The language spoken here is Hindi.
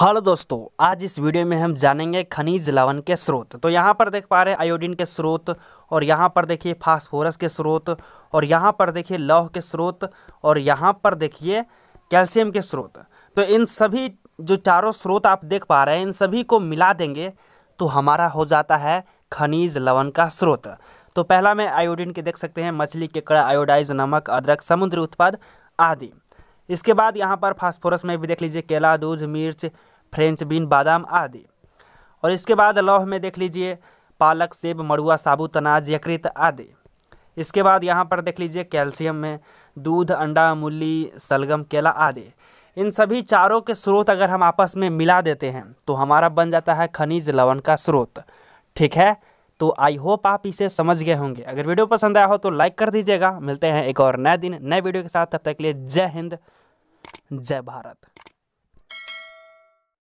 हेलो दोस्तों आज इस वीडियो में हम जानेंगे खनिज लवण के स्रोत तो यहाँ पर देख पा रहे हैं आयोडीन के स्रोत और यहाँ पर देखिए फास्फोरस के स्रोत और यहाँ पर देखिए लौह के स्रोत और यहाँ पर देखिए कैल्शियम के स्रोत तो इन सभी जो चारों स्रोत आप देख पा रहे हैं इन सभी को मिला देंगे तो हमारा हो जाता है खनिज लवन का स्रोत तो पहला में आयोडीन के देख सकते हैं मछली केकड़ा आयोडाइज नमक अदरक समुद्री उत्पाद आदि इसके बाद यहाँ पर फास्फोरस में भी देख लीजिए केला दूध मिर्च फ्रेंच बीन बादाम आदि और इसके बाद लौह में देख लीजिए पालक सेब मड़ुआ साबुत अनाज यकृत आदि इसके बाद यहाँ पर देख लीजिए कैल्शियम में दूध अंडा मूली सलगम केला आदि इन सभी चारों के स्रोत अगर हम आपस में मिला देते हैं तो हमारा बन जाता है खनिज लवण का स्रोत ठीक है तो आई होप आप इसे समझ गए होंगे अगर वीडियो पसंद आया हो तो लाइक कर दीजिएगा मिलते हैं एक और नए दिन नए वीडियो के साथ तब तक के लिए जय हिंद जय भारत